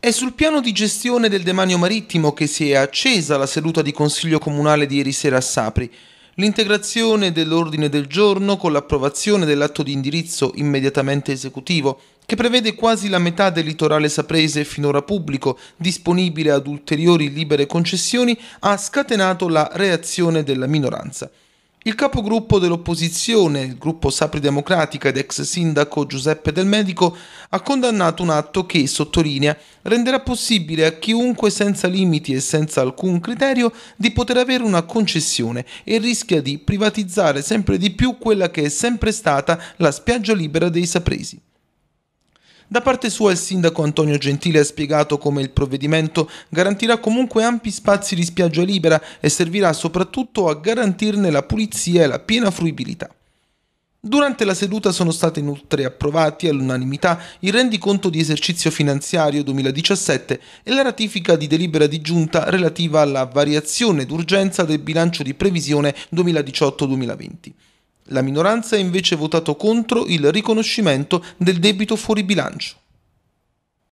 È sul piano di gestione del demanio marittimo che si è accesa la seduta di Consiglio Comunale di ieri sera a Sapri. L'integrazione dell'ordine del giorno con l'approvazione dell'atto di indirizzo immediatamente esecutivo, che prevede quasi la metà del litorale saprese finora pubblico, disponibile ad ulteriori libere concessioni, ha scatenato la reazione della minoranza. Il capogruppo dell'opposizione, il gruppo Sapri Democratica ed ex sindaco Giuseppe Del Medico, ha condannato un atto che, sottolinea, renderà possibile a chiunque senza limiti e senza alcun criterio di poter avere una concessione e rischia di privatizzare sempre di più quella che è sempre stata la spiaggia libera dei sapresi. Da parte sua il sindaco Antonio Gentile ha spiegato come il provvedimento garantirà comunque ampi spazi di spiaggia libera e servirà soprattutto a garantirne la pulizia e la piena fruibilità. Durante la seduta sono stati inoltre approvati all'unanimità il rendiconto di esercizio finanziario 2017 e la ratifica di delibera di giunta relativa alla variazione d'urgenza del bilancio di previsione 2018-2020. La minoranza ha invece votato contro il riconoscimento del debito fuori bilancio.